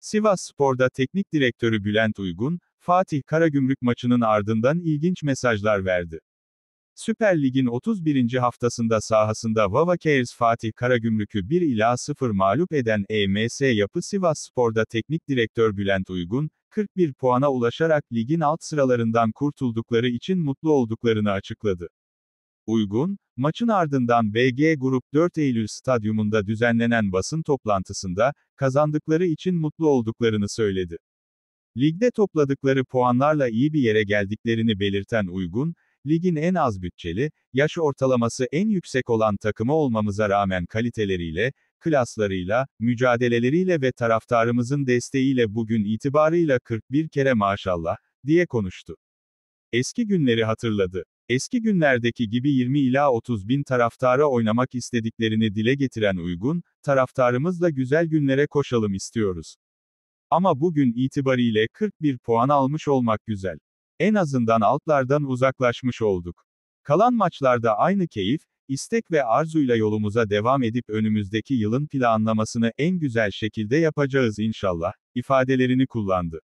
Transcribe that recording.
Sivas Spor'da teknik direktörü Bülent Uygun, Fatih Karagümrük maçının ardından ilginç mesajlar verdi. Süper Lig'in 31. haftasında sahasında Vava Cares Fatih Karagümrük'ü 1 ila 0 mağlup eden EMS yapı Sivas Spor'da teknik direktör Bülent Uygun, 41 puana ulaşarak ligin alt sıralarından kurtuldukları için mutlu olduklarını açıkladı uygun, maçın ardından BG Grup 4 Eylül stadyumunda düzenlenen basın toplantısında, kazandıkları için mutlu olduklarını söyledi. Ligde topladıkları puanlarla iyi bir yere geldiklerini belirten Uygun, ligin en az bütçeli, yaş ortalaması en yüksek olan takımı olmamıza rağmen kaliteleriyle, klaslarıyla, mücadeleleriyle ve taraftarımızın desteğiyle bugün itibarıyla 41 kere maşallah, diye konuştu. Eski günleri hatırladı. Eski günlerdeki gibi 20 ila 30 bin taraftara oynamak istediklerini dile getiren Uygun, taraftarımızla güzel günlere koşalım istiyoruz. Ama bugün itibariyle 41 puan almış olmak güzel. En azından altlardan uzaklaşmış olduk. Kalan maçlarda aynı keyif, istek ve arzuyla yolumuza devam edip önümüzdeki yılın planlamasını en güzel şekilde yapacağız inşallah, ifadelerini kullandı.